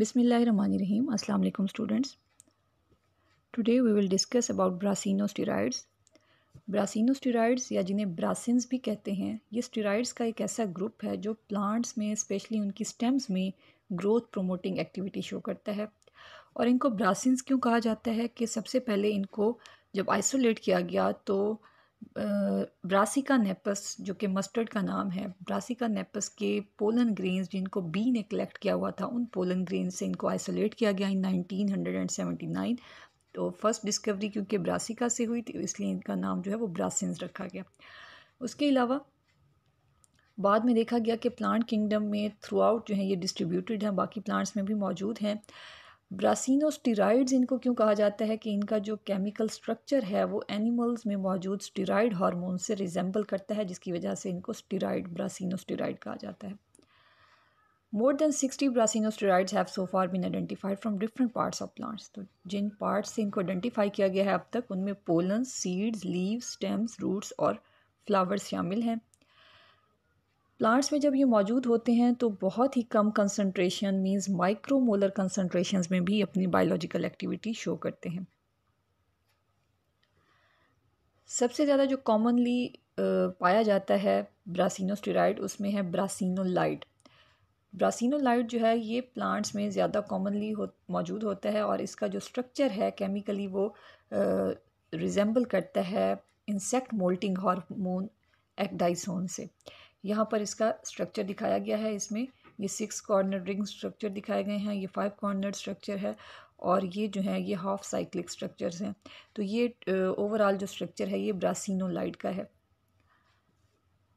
Bismillahirrahmanirrahim. Students alaikum we will discuss about discuss about brassinosteroids brassinosteroids या जिन्हें ब्रासिन्स भी कहते हैं ये स्टेरॉइड्स का एक ऐसा ग्रुप है जो प्लांट्स में स्पेशली उनकी स्टेम्स में ग्रोथ प्रोमोटिंग एक्टिविटी शो करता है और इनको ब्रासिन्स क्यों कहा जाता है कि सबसे पहले इनको जब आइसोलेट किया गया तो ब्रासिका नेपस जो कि मस्टर्ड का नाम है ब्रासिका नेपस के पोलन ग्रेन्स जिनको बी ने कलेक्ट किया हुआ था उन पोलन ग्रेन से इनको आइसोलेट किया गया इन 1979 तो फर्स्ट डिस्कवरी क्योंकि ब्रासिका से हुई थी इसलिए इनका नाम जो है वो ब्रासिन्स रखा गया उसके अलावा बाद में देखा गया कि प्लांट किंगडम में थ्रू आउट जो है ये डिस्ट्रीब्यूटेड हैं बाकी प्लांट्स में भी मौजूद हैं ब्रासिनोस्टीराइड्स इनको क्यों कहा जाता है कि इनका जो केमिकल स्ट्रक्चर है वो एनिमल्स में मौजूद स्टीराइड हार्मोन से रिजेंबल करता है जिसकी वजह से इनको स्टीराइड ब्रासिनोस्टीराइड कहा जाता है more than sixty brassinosteroids have so far been identified from different parts of plants तो जिन पार्ट्स से इनको आइडेंटिफाई किया गया है अब तक उनमें pollen seeds leaves stems roots और फ्लावर्स शामिल हैं प्लांट्स में जब ये मौजूद होते हैं तो बहुत ही कम कंसनट्रेशन मीन्स माइक्रोमोलर कंसनट्रेशन में भी अपनी बायोलॉजिकल एक्टिविटी शो करते हैं सबसे ज़्यादा जो कॉमनली पाया जाता है ब्रासिनोस्टेराइड उसमें है ब्रासिनोलाइड ब्रासिनोलाइड जो है ये प्लांट्स में ज़्यादा कॉमनली हो मौजूद होता है और इसका जो स्ट्रक्चर है केमिकली वो रिजेंबल करता है इंसेक्ट मोल्टिंग हार्मोन एक्डाइसोन से यहाँ पर इसका स्ट्रक्चर दिखाया गया है इसमें ये सिक्स कॉर्नर रिंग स्ट्रक्चर दिखाए गए हैं ये फाइव कॉर्नर स्ट्रक्चर है और ये जो है ये हाफ साइक्लिक स्ट्रक्चर्स हैं तो ये ओवरऑल जो स्ट्रक्चर है ये ब्रासिनोलाइड का है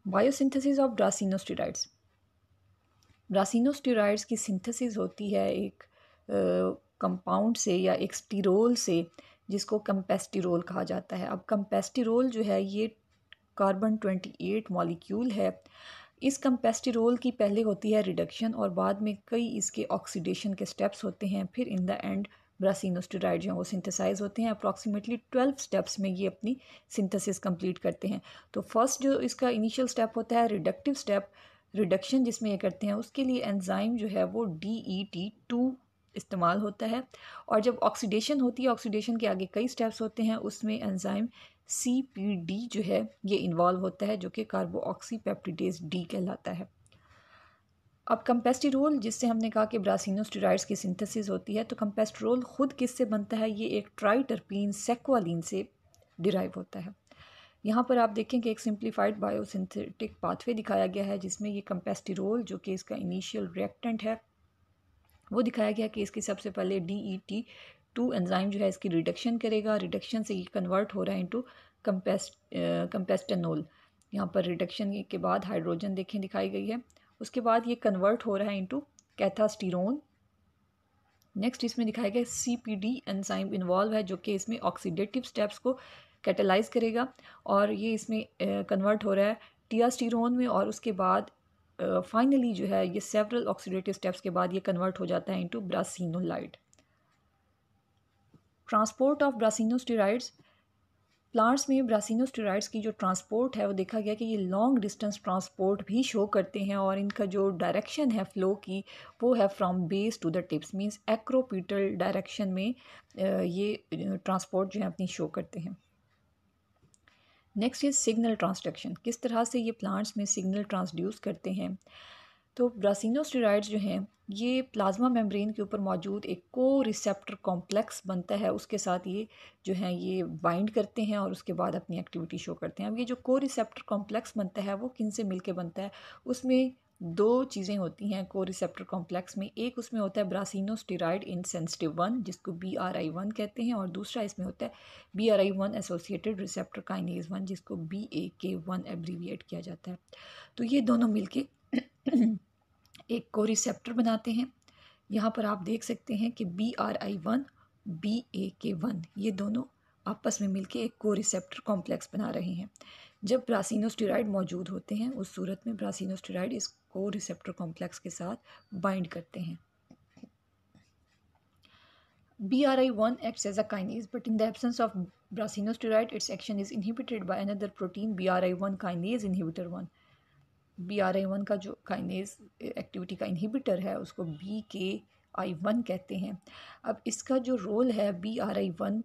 बायोसिंथेसिस ऑफ ब्रासिनोस्टेराइड्स ब्रासिनोस्टेराइड्स की सिंथेसिस होती है एक कंपाउंड से या एक स्टीरोल से जिसको कंपेस्टिरोल कहा जाता है अब कंपेस्टिरोल जो है ये कार्बन 28 मॉलिक्यूल है इस कंपेस्टिरोल की पहले होती है रिडक्शन और बाद में कई इसके ऑक्सीडेशन के स्टेप्स होते हैं फिर इन द एंड ब्रासिनोस्टेराइड जो वो सिंथेसाइज होते हैं अप्रॉक्सीमेटली ट्वेल्व स्टेप्स में ये अपनी सिंथेसिस कंप्लीट करते हैं तो फर्स्ट जो इसका इनिशियल स्टेप होता है रिडक्टिव स्टेप रिडक्शन जिसमें ये करते हैं उसके लिए एंजाइम जो है वो डी ई टी टू इस्तेमाल होता है और जब ऑक्सीडेशन होती है ऑक्सीडेशन के आगे कई स्टेप्स होते हैं उसमें एंजाइम सी पी डी जो है ये इन्वॉल्व होता है जो कि कार्बोऑक्सीपेप्टिडेज डी कहलाता है अब कंपेस्टिरोल जिससे हमने कहा कि ब्रासिनोस्टेराइड्स की सिंथेसिस होती है तो कम्पेस्टिरोल ख़ुद किससे बनता है ये एक ट्राइटरपीन सेक्वालीन से डिराइव होता है यहाँ पर आप देखें कि एक सिंप्लीफाइड बायोसिंथेटिक पाथवे दिखाया गया है जिसमें ये कंपेस्टिरोल जो कि इसका इनिशियल रिएक्टेंट है वो दिखाया गया कि इसकी सबसे पहले D E T two enzyme जो है इसकी रिडक्शन करेगा रिडक्शन से ये कन्वर्ट हो रहा है इंटू कम्पेस्ट कम्पेस्टनोल यहाँ पर रिडक्शन के बाद हाइड्रोजन देखें दिखाई गई है उसके बाद ये कन्वर्ट हो रहा है इंटू कैथास्टीरोन नेक्स्ट इसमें दिखाया गया C P D enzyme involve है जो कि इसमें ऑक्सीडेटिव स्टेप्स को कैटेलाइज करेगा और ये इसमें कन्वर्ट हो रहा है टियास्टिरोन में और उसके बाद फाइनली जो है ये सेवरल ऑक्सीडेटिव स्टेप्स के बाद ये कन्वर्ट हो जाता है into brassinolide transport of brassinosteroids plants में ब्रासिनोस्टेराइड्स की जो ट्रांसपोर्ट है वो देखा गया कि ये लॉन्ग डिस्टेंस ट्रांसपोर्ट भी शो करते हैं और इनका जो डायरेक्शन है फ्लो की वो है from base to the tips means acropetal direction में ये ट्रांसपोर्ट जो है अपनी शो करते हैं नेक्स्ट इज सिग्नल ट्रांसडक्शन किस तरह से ये प्लांट्स में सिग्नल ट्रांसड्यूस करते हैं तो ब्रासिनोस्टेरॉइड्स जो हैं ये प्लाज्मा मेम्ब्रेन के ऊपर मौजूद एक को रिसेप्टर कॉम्प्लेक्स बनता है उसके साथ ये जो है ये बाइंड करते हैं और उसके बाद अपनी एक्टिविटी शो करते हैं अब ये जो को रिसेप्टर कॉम्प्लेक्स बनता है वो किन से मिल के बनता है उसमें दो चीज़ें होती हैं को रिसेप्टर कॉम्प्लेक्स में एक उसमें होता है इन सेंसिटिव वन जिसको बी आर आई वन कहते हैं और दूसरा इसमें होता है B R I one associated receptor kinase one जिसको B A K one abbreviate किया जाता है तो ये दोनों मिलके एक को रिसेप्टर बनाते हैं यहाँ पर आप देख सकते हैं कि B R I one B A K one ये दोनों आपस में मिलके एक को रिसेप्टर कॉम्प्लेक्स बना रहे हैं जब ब्रासिनोस्टेराइड मौजूद होते हैं उस सूरत में ब्रासिनोस्टेराइड इस को रिसेप्टर कॉम्प्लेक्स के साथ बाइंड करते हैं B R I one a kinase but in the but of the its action is inhibited action another protein B R I one kinase inhibitor one B R I one का जो kinase activity का inhibitor है उसको B के आई one कहते हैं अब इसका जो रोल है बी आर आई वन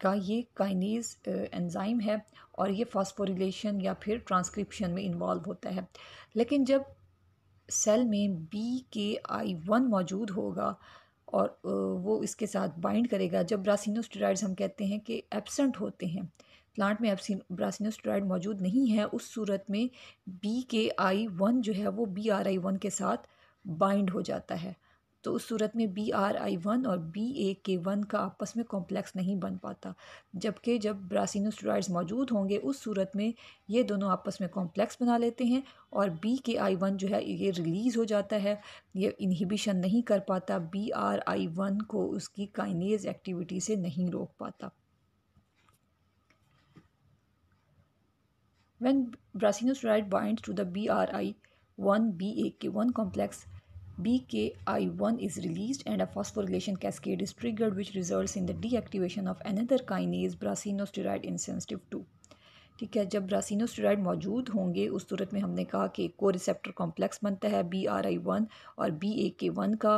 का ये काइनेज एंजाइम है और ये फास्फोरिलेशन या फिर ट्रांसक्रिप्शन में इन्वॉल्व होता है लेकिन जब सेल में बी के आई वन मौजूद होगा और वो इसके साथ बाइंड करेगा जब ब्रासिनोस्टेराइड्स हम कहते हैं कि एबसेंट होते हैं प्लांट में ब्रासिनोस्टोराइड मौजूद नहीं है उस सूरत में बी के आई वन जो है वो बी आर आई वन के साथ बाइंड हो जाता है तो उस सूरत में बी आर आई वन और बी ए के वन का आपस में कॉम्प्लेक्स नहीं बन पाता जबकि जब ब्रासिनोस्टोराइड्स मौजूद होंगे उस सूरत में ये दोनों आपस में कॉम्प्लेक्स बना लेते हैं और बी के आई वन जो है ये रिलीज़ हो जाता है ये इन्हीबिशन नहीं कर पाता बी आर आई वन को उसकी काइनेज एक्टिविटी से नहीं रोक पाता When brassinosteride binds to the BRI1 BAK1 complex, BKI1 is released and a phosphorylation cascade is triggered which results in the deactivation of another kinase brassinosteride insensitive 2. ठीक है जब ब्रासिनोस्टेराइड मौजूद होंगे उस सूरत में हमने कहा कि को रिसेप्टर कॉम्प्लेक्स बनता है बी आर आई वन और बी ए के वन का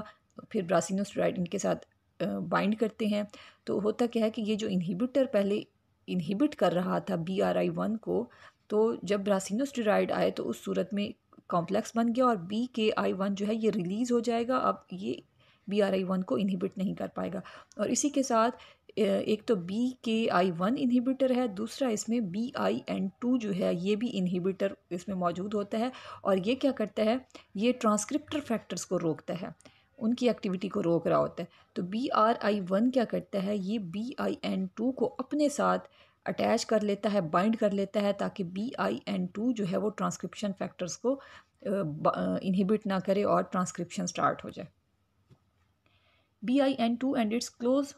फिर ब्रासिनोस्टेराइड इनके साथ बाइंड करते हैं तो होता क्या है कि ये जो इन्हीबिटर पहले इन्हीबिट कर रहा था बी आर आई वन को तो जब ब्रासिनोस्टेरॉयड आए तो उस सूरत में कॉम्प्लेक्स बन गया और बी के आई वन जो है ये रिलीज़ हो जाएगा अब ये बी आर आई वन को इनहिबिट नहीं कर पाएगा और इसी के साथ एक तो बी के आई वन इनहिबिटर है दूसरा इसमें बी आई एन टू जो है ये भी इनहिबिटर इसमें मौजूद होता है और ये क्या करता है ये ट्रांसक्रिप्टर फैक्टर्स को रोकता है उनकी एक्टिविटी को रोक रहा होता है तो बी आर आई वन क्या करता है ये बी आई एन टू को अपने साथ अटैच कर लेता है बाइंड कर लेता है ताकि बी आई एन टू जो है वो ट्रांसक्रिप्शन फैक्टर्स को इनहिबिट ना करे और ट्रांसक्रिप्शन स्टार्ट हो जाए B I N two and its close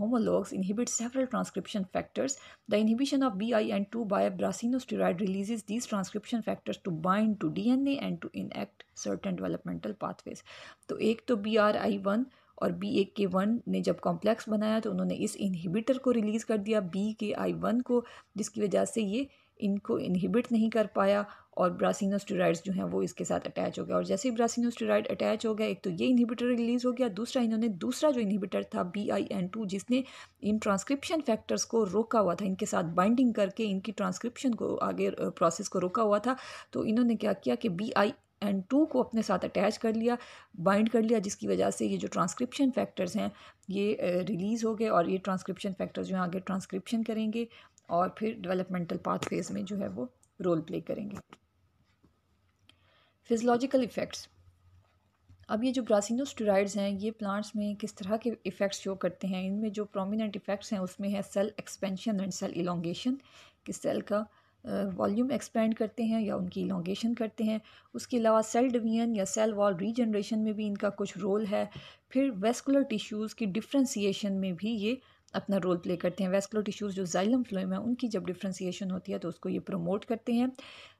homologs inhibit several transcription factors the inhibition of B I N two by brassinosteroid release these transcription factors to bind to D N A and to enact certain developmental pathways तो एक तो B R I one और B A K one ने जब complex बनाया तो उन्होंने इस इनहिबिटर को रिलीज़ कर दिया बी के आई वन को जिसकी वजह से ये इनको इनहिबिट नहीं कर पाया और ब्रासिनोस्टेराइड्स जो हैं वो इसके साथ अटैच हो गया और जैसे ही ब्रासिनोस्टेराइड अटैच हो गया एक तो ये इनहिबिटर रिलीज़ हो गया दूसरा इन्होंने दूसरा जो इनहिबिटर था बी आई एन टू जिसने इन ट्रांसक्रिप्शन फैक्टर्स को रोका हुआ था इनके साथ बाइंडिंग करके इनकी ट्रांसक्रिप्शन को आगे प्रोसेस को रोका हुआ था तो इन्होंने क्या किया कि बी आई एंड टू को अपने साथ अटैच कर लिया बाइंड कर लिया जिसकी वजह से ये जो ट्रांसक्रिप्शन फैक्टर्स हैं ये रिलीज़ हो गए और ये ट्रांसक्रिप्शन फैक्टर्स जो हैं आगे ट्रांसक्रिप्शन करेंगे और फिर डेवलपमेंटल पाथवेज में जो है वो रोल प्ले करेंगे फिजोलॉजिकल इफ़ेक्ट्स अब ये जो ग्रासिनोस्टेरॉइड्स हैं ये प्लांट्स में किस तरह के इफ़ेक्ट्स शो करते हैं इनमें जो प्रोमिनेंट इफ़ेक्ट्स हैं उसमें है cell expansion and cell elongation कि सेल का वॉल्यूम एक्सपेंड करते हैं या उनकी इलांगेशन करते हैं उसके अलावा सेल डिवीजन या सेल वॉल रीजनरेशन में भी इनका कुछ रोल है फिर वेस्कुलर टिश्यूज़ की डिफ्रेंसीशन में भी ये अपना रोल प्ले करते हैं वेस्कुलर टिश्यूज़ जो जाइलम फ्लोएम है उनकी जब डिफ्रेंसीशन होती है तो उसको ये प्रमोट करते हैं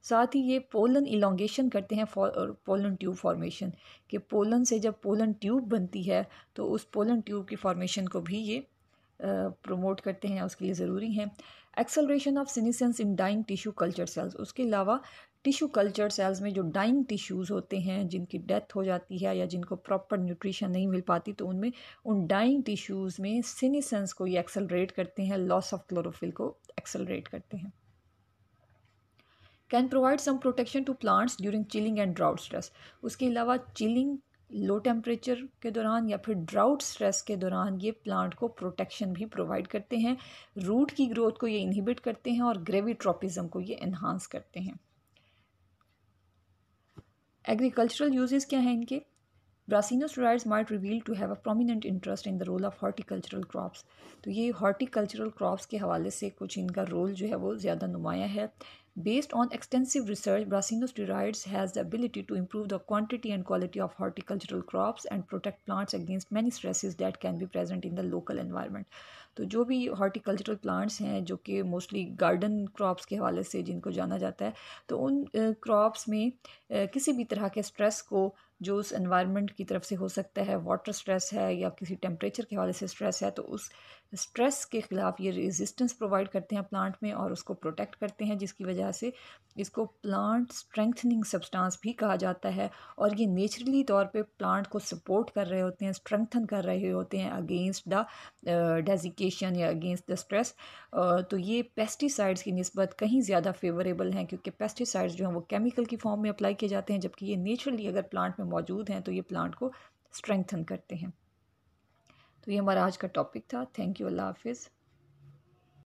साथ ही ये पोलन इलोंगेशन करते हैं पोलन ट्यूब फॉर्मेशन के पोलन से जब पोलन ट्यूब बनती है तो उस पोलन ट्यूब की फॉर्मेशन को भी ये प्रमोट करते हैं उसके लिए ज़रूरी हैं acceleration of senescence in dying tissue culture cells उसके अलावा टिश्यू कल्चर सेल्स में जो डाइंग टिश्यूज़ होते हैं जिनकी डेथ हो जाती है या जिनको प्रॉपर न्यूट्रिशन नहीं मिल पाती तो उनमें उन डाइंग टिश्यूज़ में सिनीसेंस को ये एक्सलरेट करते हैं लॉस ऑफ क्लोरोफिल को एक्सलरेट करते हैं can provide some protection to plants during chilling and drought stress उसके अलावा चिलिंग लो टेम्परेचर के दौरान या फिर ड्राउट स्ट्रेस के दौरान ये प्लांट को प्रोटेक्शन भी प्रोवाइड करते हैं रूट की ग्रोथ को ये इनहिबिट करते हैं और ग्रेविट्रॉपिज़म को ये इन्हांस करते हैं एग्रीकल्चरल यूजेस क्या हैं इनके brassinosteroids might reveal to have a prominent interest in the role of horticultural crops तो ये हॉर्टिकल्चरल क्रॉप्स के हवाले से कुछ इनका रोल जो है वो ज़्यादा नुमाया है based on extensive research brassinosteroids has the ability to improve the quantity and quality of horticultural crops and protect plants against many stresses that can भी present in the local environment तो जो भी हॉर्टिकल्चरल प्लांट्स हैं जो कि mostly garden crops के हवाले से जिनको जाना जाता है तो उन क्रॉप्स में किसी भी तरह के स्ट्रेस को जो उस एनवायरनमेंट की तरफ से हो सकता है वाटर स्ट्रेस है या किसी टेम्परेचर के हवाले से स्ट्रेस है तो उस स्ट्रेस के ख़िलाफ़ ये रेजिस्टेंस प्रोवाइड करते हैं प्लांट में और उसको प्रोटेक्ट करते हैं जिसकी वजह से इसको प्लांट स्ट्रेंथनिंग सब्सटेंस भी कहा जाता है और ये नेचुरली तौर पे प्लांट को सपोर्ट कर रहे होते हैं स्ट्रेंथन कर रहे होते हैं अगेंस्ट द डेजिकेशन या अगेंस्ट द स्ट्रेस तो ये पेस्टिसाइड्स की नस्बत कहीं ज़्यादा फेवरेबल हैं क्योंकि पेस्टिसाइड्स जो हैं वो केमिकल की फॉर्म में अप्लाई किए जाते हैं जबकि ये नेचुरली अगर प्लांट में मौजूद हैं तो ये प्लांट को स्ट्रेंथन करते हैं तो ये हमारा आज का टॉपिक था थैंक यू अल्लाह हाफिज़